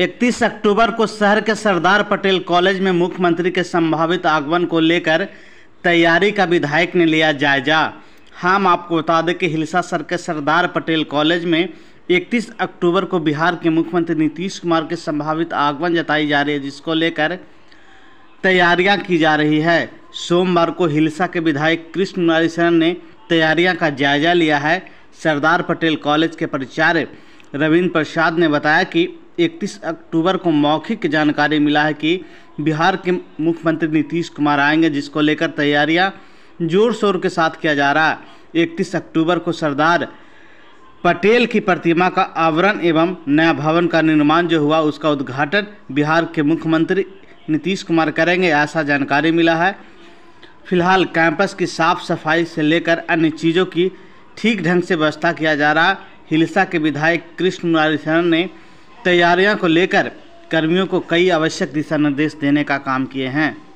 31 अक्टूबर को शहर के सरदार पटेल कॉलेज में मुख्यमंत्री के संभावित आगमन को लेकर तैयारी का विधायक ने लिया जायजा हम हाँ, आपको बता दें कि हिलसा सर के सरदार पटेल कॉलेज में 31 अक्टूबर को बिहार के मुख्यमंत्री नीतीश कुमार के संभावित आगमन जताई जा रही है जिसको लेकर तैयारियां की जा रही है सोमवार को हिलसा के विधायक कृष्ण मुरारी शरण ने तैयारियां का जायजा लिया है सरदार पटेल कॉलेज के प्राचार्य रविंद्र प्रसाद ने बताया कि 31 अक्टूबर को मौखिक जानकारी मिला है कि बिहार के मुख्यमंत्री नीतीश कुमार आएंगे जिसको लेकर तैयारियां जोर शोर के साथ किया जा रहा है 31 अक्टूबर को सरदार पटेल की प्रतिमा का आवरण एवं नया भवन का निर्माण जो हुआ उसका उद्घाटन बिहार के मुख्यमंत्री नीतीश कुमार करेंगे ऐसा जानकारी मिला है फिलहाल कैंपस की साफ सफाई से लेकर अन्य चीज़ों की ठीक ढंग से व्यवस्था किया जा रहा हिलसा के विधायक कृष्ण मुरारी शरण ने तैयारियों को लेकर कर्मियों को कई आवश्यक दिशा निर्देश देने का काम किए हैं